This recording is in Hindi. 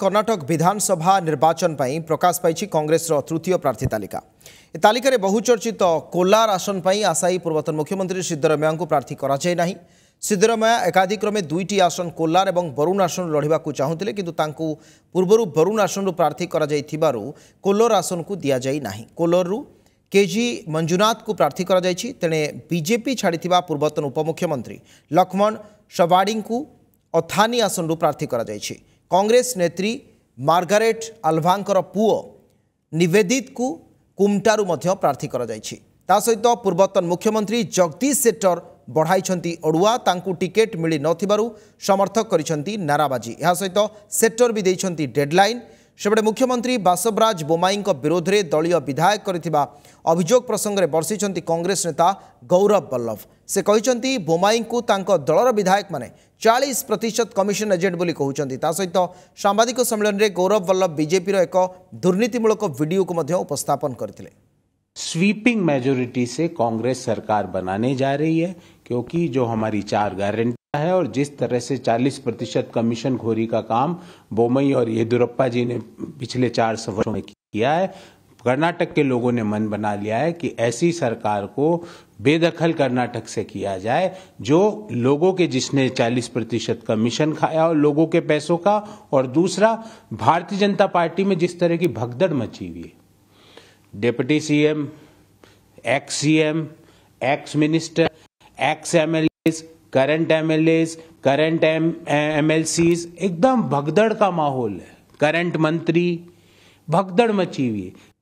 कर्णाटक विधानसभा निर्वाचन पर प्रकाश पाई कंग्रेस तृतीय प्रार्थी तालिका तालिका में बहुचर्चित कोलार आसन पर आशायी पूर्वतन मुख्यमंत्री सिद्धरमैया को प्रार्थी कराएना सिद्धरमैया एकाधिक्रमे दुईट आसन कोलार और बरुण आसन लड़ा चाहूते कि पूर्व बरुण आसन प्रार्थी करोलर आसन को दि जाएना कोलरु के जी मंजुनाथ को प्रार्थी कर तेणे बीजेपी छाड़ पूर्वतन उपमुख्यमंत्री लक्ष्मण सवाड़ी को अथानी आसन प्रार्थी कर কংগ্রেস নেত্রী মার্গারেট আলভাঙ্কর পুয় নিবেদিতকু কুমটারু প্রার্থী করা যাই তা সহ পূর্বতন মুখ্যমন্ত্রী জগদীশ সেটর বঢ়াইছন্তি অড়ুয়া তা টিকেট মিলি নথিবারু সমর্থক করেছেন নারাবাজি এসে সেটর বি ডেডলাইন सेपटे मुख्यमंत्री बासवराज बोमाई विरोध में दलय विधायक करोग प्रसंगे बर्षि कंग्रेस नेता गौरव बल्लभ से कहते बोमाई को दल विधायक मैंने चालीस प्रतिशत कमिशन एजेंट बोली कहते सहित सांबादिक सम्मेलन में गौरव बल्लभ बजेपी एक दुर्नीतिमूलक भिडो कोपन करते स्वीपिंग मेजोरीटी से कांग्रेस सरकार बनाने जा रही है क्योंकि जो हमारी चार गारंटी है और जिस तरह से 40 प्रतिशत कमीशन घोरी का काम बोमई और येदुरप्पा जी ने पिछले चार वर्षों में किया है कर्नाटक के लोगों ने मन बना लिया है कि ऐसी सरकार को बेदखल कर्नाटक से किया जाए जो लोगों के जिसने 40 प्रतिशत कमीशन खाया और लोगों के पैसों का और दूसरा भारतीय जनता पार्टी में जिस तरह की भगदड़ मची हुई है deputy CM ex CM ex minister ex M current M L As current M M L Cs एकदम भगदड़ का माहौल है करंट मंत्री भगदड़ मची हुई है